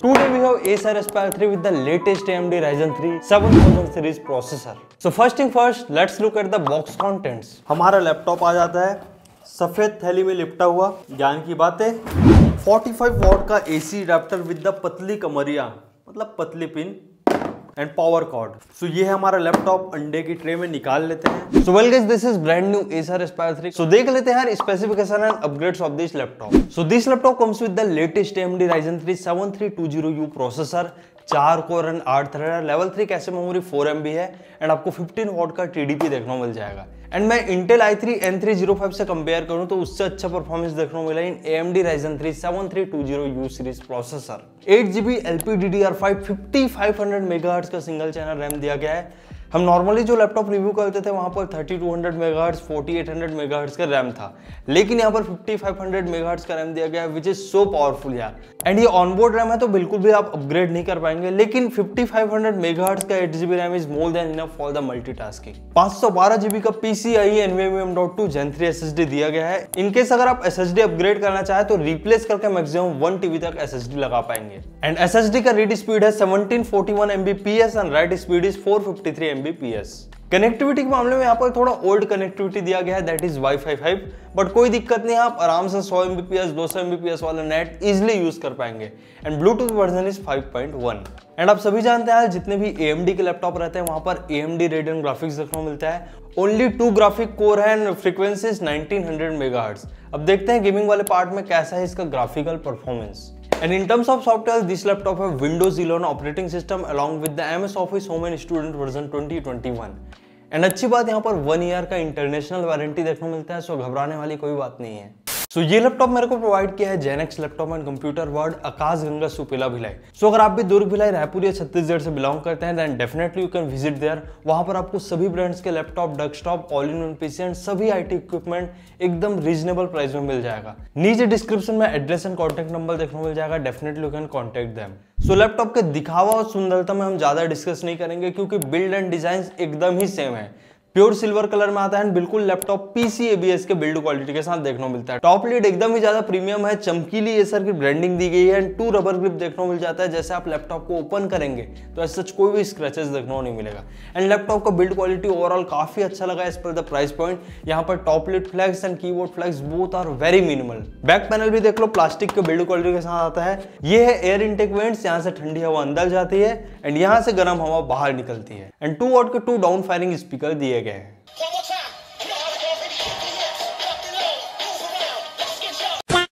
Today we have Acer Aspire 3 with the latest AMD Ryzen 3 7000 series processor. So first thing first, let's look at the box contents. हमारा laptop आ जाता है सफेद थैली में लिपटा हुआ ज्ञान की बातें 45 वॉट का एसी अडेप्टर विद द पतली कमरिया मतलब पतली pin and power cord so ये हमारा लैपटॉप अंडे की ट्रे में निकाल लेते हैं so well this is brand new Acer Aspire three so देख लेते हैं specification and upgrades of this laptop so this M D Ryzen three seven three two zero U processor चार कोर एंड आठ thread level three cache memory four M है and आपको fifteen watt का T देखने को मिल जाएगा and मैं Intel I three N three zero five से कंपेयर करूँ तो उससे अच्छा परफॉर्मेंस देखने को मिला in A M D Ryzen three seven three two zero U series processor eight G B L P D D R five fifty five hundred mega का single channel RAM दिया गया है हम नॉर्मली जो laptop review करते थे वहाँ पर 3200 two hundred megahertz forty eight hundred megahertz का रैम था लेकिन यहाँ पर 5500 फाइव हंड्रेड मेगाहर्ट्स का रैम दिया गया है विच इज़ सो पावरफुल यार एंड ये ऑनबोर्ड रैम है तो बिल्कुल भी आप अपग्रेड नहीं कर पाएंगे लेकिन 5500 फाइव हंड्रेड मेगाहर्ट्स का eight G B RAM is more than enough for the multitasking पाँच सौ बारह जीबी का P C I N V M dot two gen three S S D दिया गया है इनकेस अगर आप एस एस डी अपग्रेड करना चाहे तो रिप्लेस करके मैक्सिमम वन टीबी तक एस एस डी लगा पाएंगे एंड एस एस डी का रीड स्पीड है seventeen forty one M B P S and write speed is four fifty three MBPS connectivity के मामले में यहाँ पर थोड़ा ओल्ड कनेक्टिविटी दिया गया है that is WiFi five but कोई दिक्कत नहीं आप आराम से 100 एम बी पी वाला नेट इजिली यूज कर पाएंगे and Bluetooth version is 5.1 and आप सभी जानते हैं जितने भी ए के लैपटॉप रहते हैं वहां पर A M D Radeon graphics देखने को मिलता है ओनली टू ग्राफिक कोर है एंड फ्रिक्वेंसी 1900 मेगाहर्ट्ज अब देखते हैं गेमिंग वाले पार्ट में कैसा है इसका graphical performance And in terms of software, this laptop has Windows 11 operating system along with the MS Office Home and Student version 2021. And अच्छी बात यहाँ पर वन ईयर का इंटरनेशनल वारंटी देखने मिलता है सो घबराने वाली कोई बात नहीं है सो ये लैपटॉप मेरे को प्रोवाइड किया है Genex laptop and computer world Akash Ganga Supela Bhilai so अगर आप भी दुर्ग भिलाई रायपुर या छत्तीसगढ़ से बिलोंग करते हैं then definitely you can visit there वहां पर आपको सभी ब्रांड्स के laptop desktop all in one PC and सभी आईटी इक्विपमेंट एकदम रीजनेबल प्राइस में मिल जाएगा नीचे डिस्क्रिप्शन में एड्रेस एंड कॉन्टेक्ट नंबर देखने को मिल जाएगा definitely you can contact them so laptop के दिखावा और सुंदरता में हम ज्यादा डिस्कस नहीं करेंगे क्योंकि बिल्ड एंड डिजाइन एकदम ही सेम है प्योर सिल्वर कलर में आता है बिल्कुल लैपटॉप एबीएस के बिल्ड क्वालिटी के साथ देखने को मिलता है टॉप लीड एकदम ही ज्यादा प्रीमियम है चमकीली एसर की ब्रांडिंग दी गई है एंड टू रबर ग्रिप देखने को मिल जाता है जैसे आप लैपटॉप को ओपन करेंगे तो ऐसे सच कोई भी स्क्रेचेस देखने को नहीं मिलेगा एंड लैपटॉप का बिल्ड क्वालिटी ओवरऑल काफी अच्छा लगा as per the price point यहाँ पर top lid flex and keyboard flex both are very minimal back panel भी देख लो प्लास्टिक के बिल्ड क्वालिटी के साथ आता है ये है एयर इंटेक यहाँ से ठंडी हवा अंदर जाती है एंड यहाँ से गर्म हवा बाहर निकलती है एंड टू वॉट के टू डाउन फायरिंग स्पीकर दिए दिए गए हैं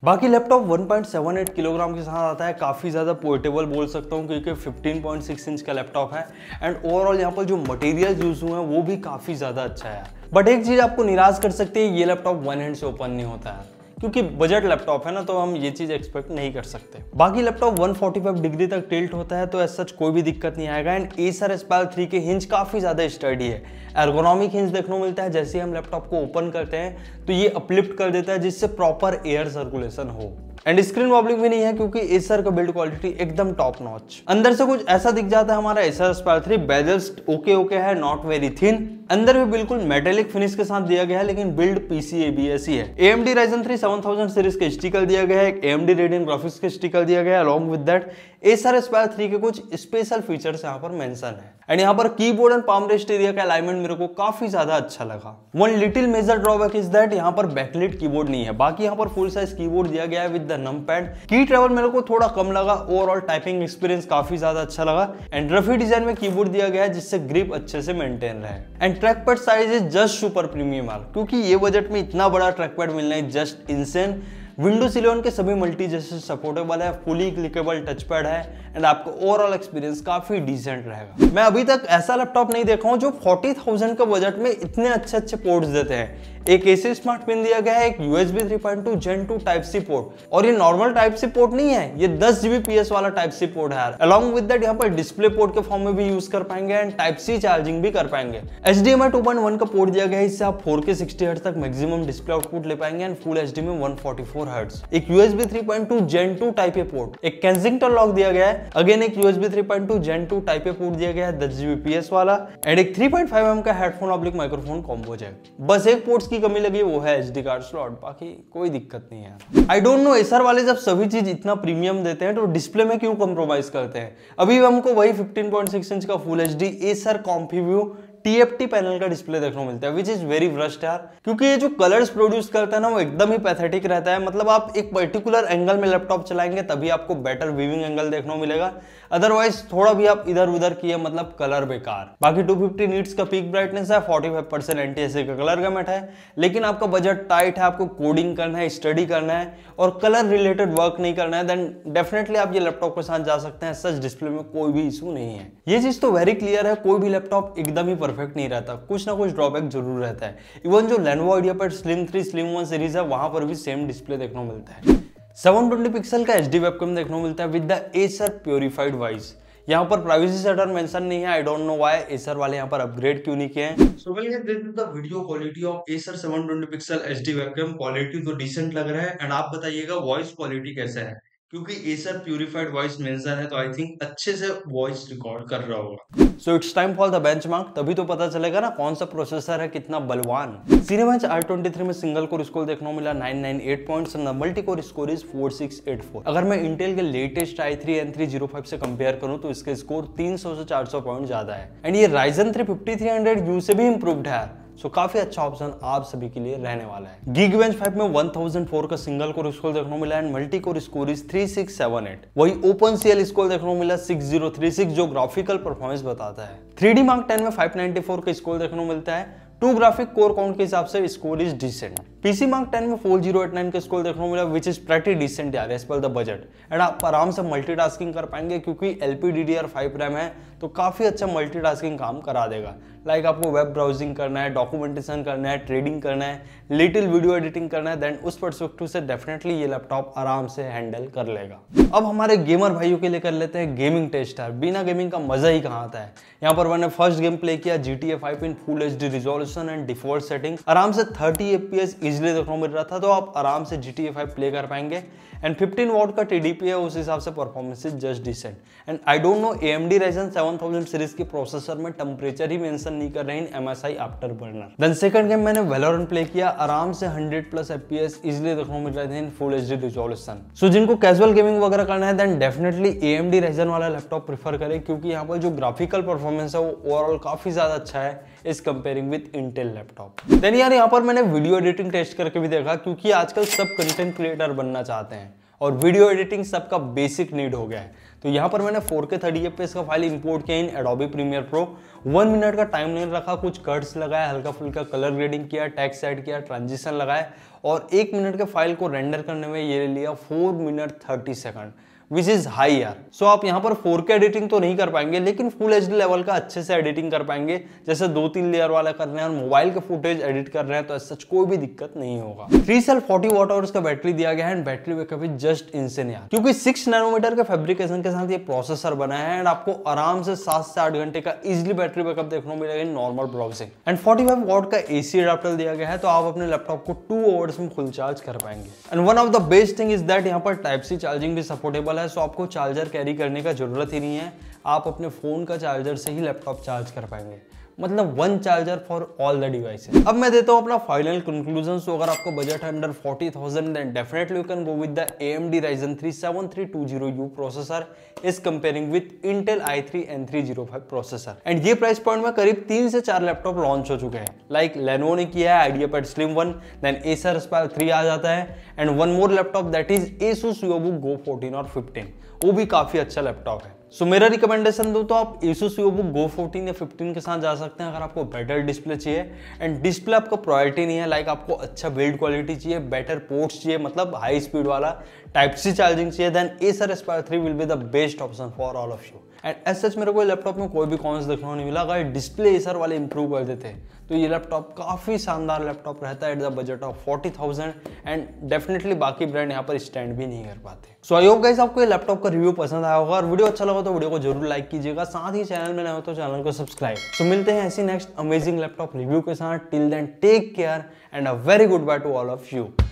बाकी लैपटॉप 1.78 किलोग्राम के साथ आता है काफ़ी ज़्यादा पोर्टेबल बोल सकता हूँ क्योंकि 15.6 इंच का लैपटॉप है एंड ओवरऑल यहाँ पर जो मटेरियल यूज़ हुए हैं वो भी काफ़ी ज़्यादा अच्छा है बट एक चीज़ आपको निराश कर सकती है ये लैपटॉप वन हैंड से ओपन नहीं होता है क्योंकि बजट लैपटॉप है ना तो हम ये चीज़ एक्सपेक्ट नहीं कर सकते बाकी लैपटॉप 145 डिग्री तक टिल्ट होता है तो एज सच कोई भी दिक्कत नहीं आएगा एंड एसर एसपाल थ्री के हिंज काफ़ी ज़्यादा स्टडी है एर्गोनॉमिक हिंज देखने को मिलता है जैसे हम लैपटॉप को ओपन करते हैं तो ये अपलिफ्ट कर देता है जिससे प्रॉपर एयर सर्कुलेशन हो एंड स्क्रीन वॉबलिंग भी नहीं है क्योंकि एसर का बिल्ड क्वालिटी एकदम टॉप नॉच अंदर से कुछ ऐसा दिख जाता है हमारा Acer Aspire three bezels okay okay है नॉट वेरी थिन अंदर भी बिल्कुल मेटेलिक फिनिश के साथ दिया गया है लेकिन बिल्ड पीसीएबीएस ही है the Ryzen seven thousand series के स्टिकल दिया गया है एक डी रेडियन ग्राफिक्स के स्टिकल दिया गया है along with that Acer Aspire three के कुछ स्पेशल फीचर्स यहाँ पर मेंशन है एंड यहाँ पर keyboard and palm rest area का अलाइनमेंट मेरे को काफी ज्यादा अच्छा लगा one little major drawback is that यहाँ पर बैकलिट कीबोर्ड नहीं है बाकी यहाँ पर फुल साइज कीबोर्ड दिया गया है with the numpad key travel मेरे को थोड़ा कम लगा ओवरऑल टाइपिंग एक्सपीरियंस काफी ज्यादा अच्छा लगा एंड रफी डिजाइन में कीबोर्ड दिया गया है जिससे ग्रिप अच्छे से मेंटेन रहे and trackpad size is just super premium आर क्योंकि ये बजट में इतना बड़ा ट्रैक पैड मिलना है जस्ट इनसेन विंडोज इलेवन के सभी मल्टी जैसे सपोर्टेबल है फुली क्लिकेबल टच पैड है एंड आपका ओवरऑल एक्सपीरियंस काफी डिसेंट रहेगा मैं अभी तक ऐसा लैपटॉप नहीं देखा हूँ जो फोर्टी थाउजेंड के बजट में इतने अच्छे अच्छे पोर्ट्स देते हैं एक एसी स्मार्ट पिन दिया गया है एक USB two gen two type C port और ये नॉर्मल टाइप सी पोर्ट नहीं है ये दस जीबी एस वाला टाइप सी पोर्ट है अलॉन्ग विद यहाँ पर डिस्प्ले पोर्ट के फॉर्म में भी यूज कर पाएंगे एंड टाइप सी चार्जिंग भी कर पाएंगे एच डी का पोर्ट दिया गया है इससे आप फोर के सिक्सटी हर्ट तक मैक्सिमम डिस्प्ले आउटपुट ले पाएंगे एंड फुल एच डी में वन फोर्टी फोर हर्ट एक USB three point two gen two type A port एक कैंसिंगटन लॉक दिया गया है अगेन एक USB three point two gen two type A port दिया गया है दस जीबी एस वाला एंड एक थ्री पॉइंट फाइव एम का हेडफोन ऑब्लिक माइक्रोफोन कॉम्बोज है बस एक पोर्ट्स की जिसकी कमी लगी वो है एच कार्ड स्लॉट बाकी कोई दिक्कत नहीं है आई डोंट नो एसआर वाले जब सभी चीज इतना प्रीमियम देते हैं तो डिस्प्ले में क्यों कॉम्प्रोमाइज करते हैं अभी हमको वही 15.6 इंच का full H D Acer ComfyView TFT panel का डिस्प्ले देखने को मिलता है विच इज वेरी ब्रस्ट यार क्योंकि ये जो कलर्स प्रोड्यूस करता है ना वो एकदम ही पैथेटिक रहता है मतलब आप एक पर्टिकुलर एंगल में लैपटॉप चलाएंगे तभी आपको बेटर व्यूविंग एंगल देखने को मिलेगा अदरवाइज थोड़ा भी आप इधर उधर किए मतलब कलर बेकार बाकी 250 फिफ्टी नीट्स का पीक ब्राइटनेस है 45 परसेंट एनटीएसए का कलर गमेट है लेकिन आपका बजट टाइट है आपको कोडिंग करना है स्टडी करना है और कलर रिलेटेड वर्क नहीं करना है देन डेफिनेटली आप ये लैपटॉप के साथ जा सकते हैं सच डिस्प्ले में कोई भी इशू नहीं है ये चीज तो वेरी क्लियर है कोई भी लैपटॉप एकदम ही परफेक्ट नहीं रहता कुछ ना कुछ ड्रॉबैक जरूर रहता है इवन जो लेनवो आइडिया पर Slim three Slim one series है वहां पर भी सेम डिस्प्ले देखने को मिलता है सेवन ट्वेंटी पिक्सल का एच डी वेबकैम देखने को मिलता है with the Acer purified voice यहाँ पर प्राइवेसी सेटर मेंशन नहीं है I don't know why Acer वाले यहाँ पर अपग्रेड क्यों नहीं किए हैं so well this is the video quality of Acer 720 pixel HD webcam quality तो डिसेंट लग रहा है एंड आप बताइएगा वॉइस क्वालिटी कैसा है क्योंकि एसर प्यूरिफाइड वॉइस मेंशन है तो आई थिंक अच्छे से वॉइस रिकॉर्ड कर रहा होगा so it's time for the mark तभी तो पता चलेगा ना कौन सा प्रोसेसर है कितना बलवान सिनेमाज आर ट्वेंटी थ्री में सिंगल कोर स्कोर देखने को मिला eight point multi core score is six eight four अगर मैं इंटेल के latest I three N three zero five से कंपेयर करूँ तो इसके स्कोर सौ से चार सौ पॉइंट ज्यादा है एंड ये Ryzen three fifty three hundred U से भी इम्प्रूवड है सो काफी अच्छा ऑप्शन आप सभी के लिए रहने वाला है गीग बेंच फाइव में 1004 का सिंगल कोर स्कोर देखने को मिला and multi core score is 3678 वही ओपन सीएल स्कोर देखने को मिला 6036 जो ग्राफिकल परफॉर्मेंस बताता है थ्री मार्क 10 में 594 का स्कोर देखने को मिलता है टू ग्राफिक कोर काउंट के हिसाब से score is decent PC Mark 10 में 4089 का स्कोर देखने को मिला विच इज प्रेटी डिसेंट यार as per the budget and आप आराम से मल्टीटास्किंग कर पाएंगे क्योंकि L P D D R five RAM है तो काफी अच्छा मल्टीटास्किंग काम करा देगा लाइक like आपको वेब ब्राउजिंग करना है डॉक्यूमेंटेशन करना है ट्रेडिंग करना है लिटिल वीडियो एडिटिंग करना है देन उस परस्पेक्टिव से डेफिनेटली ये लैपटॉप आराम से हैंडल कर लेगा अब हमारे गेमर भाइयों के लिए कर लेते हैं गेमिंग टेस्टर बिना गेमिंग का मजा ही कहाँ आता है यहाँ पर मैंने फर्स्ट गेम प्ले किया G T A five in full H D resolution and default setting आराम से thirty A P S easily देखने को मिल रहा था तो आप आराम से G T A five play कर पाएंगे एंड फिफ्टीन वॉट का टी डी पी है उस हिसाब से performance is just decent and I don't know A M D Ryzen seven thousand series के प्रोसेसर में टेम्परेचर ही मेंशन नहीं कर रहे in M S I after burner then second game मैंने वेलोरन प्ले किया आराम से 100 प्लस एपीएस इजिली देखने को मिल रहे थे in full H D resolution so जिनको कैजुअल गेमिंग वगैरह करना है then definitely A M D Ryzen वाला लैपटॉप प्रीफर करें क्योंकि यहाँ पर जो ग्राफिकल परफॉर्मेंस है वो ओवरऑल काफी ज्यादा अच्छा है इस comparing with Intel laptop then यार यहाँ पर मैंने वीडियो एडिटिंग टेस्ट करके भी देखा क्योंकि आजकल सब कंटेंट क्रिएटर बनना चाहते हैं और वीडियो एडिटिंग सबका बेसिक नीड हो गया है तो यहाँ पर मैंने फोर के थर्टी पे इसका फाइल इंपोर्ट किया in Adobe Premiere Pro one minute का टाइम नहीं रखा कुछ कट्स लगाया हल्का फुल्का कलर ग्रेडिंग किया टैक्स ऐड किया ट्रांजिशन लगाया और एक मिनट के फाइल को रेंडर करने में ये लिया four minute thirty second which is high यार सो आप यहाँ पर 4K एडिटिंग तो नहीं कर पाएंगे लेकिन फुल एच लेवल का अच्छे से एडिटिंग कर पाएंगे जैसे दो तीन लेयर वाला कर रहे हैं और मोबाइल के फुटेज एडिट कर रहे हैं तो सच कोई भी दिक्कत नहीं होगा three cell forty watt hours का बैटरी दिया गया है and battery backup is just insane यार क्योंकि सिक्स नैनोमीटर के फेब्रिकेशन के साथ ये प्रोसेसर बना है एंड आपको आराम से सात से आठ घंटे का इजिली बैटरी बैकअप देखने को मिलेगा normal browsing and forty five watt का एसी अडाप्टर दिया गया है तो आप अपने लैपटॉप को टू आवर्स में फुल चार्ज कर पाएंगे and one of the best thing is that यहाँ पर टाइप सी चार्जिंग भी सपोर्टेबल वाला है सो आपको चार्जर कैरी करने का ज़रूरत ही नहीं है आप अपने फ़ोन का चार्जर से ही लैपटॉप चार्ज कर पाएंगे मतलब one charger for all the devices अब मैं देता हूँ अपना फाइनल कंक्लूजन सो अगर आपको बजट है under forty thousand definitely you can go with the M D Ryzen three seven three two zero U processor is comparing with Intel I three N three zero five processor and ये price point में करीब तीन से चार laptop launch हो चुके हैं like लेनो ने किया है IdeaPad Slim one then Acer Aspire three आ जाता है and one more laptop that is Asus book go fourteen और फिफ्टीन वो भी काफ़ी अच्छा लैपटॉप है सो so, मेरा रिकमेंडेशन दो तो आप Asus VivoBook Go 14 या 15 के साथ जा सकते हैं अगर आपको बेटर डिस्प्ले चाहिए एंड डिस्प्ले आपका प्रायोरिटी नहीं है लाइक like आपको अच्छा बिल्ड क्वालिटी चाहिए बेटर पोर्ट्स चाहिए मतलब हाई स्पीड वाला टाइप सी चार्जिंग चाहिए then Acer Aspire 3 will be the best option for all of you and as such मेरे को लैपटॉप में कोई भी कॉन्स देखने को नहीं मिला अगर डिस्प्ले सर वाले इंप्रूव कर देते तो ये लैपटॉप काफ़ी शानदार लैपटॉप रहता है at the budget of forty thousand and definitely बाकी ब्रांड यहाँ पर स्टैंड भी नहीं कर पाते सो आई होप गाइस आपको ये लैपटॉप का रिव्यू पसंद आया होगा और वीडियो अच्छा लगा तो वीडियो को जरूर लाइक कीजिएगा साथ ही चैनल में नए हो तो चैनल को सब्सक्राइब सो so, मिलते हैं ऐसी नेक्स्ट अमेजिंग लैपटॉप रिव्यू के साथ till then take care and a very goodbye to all of you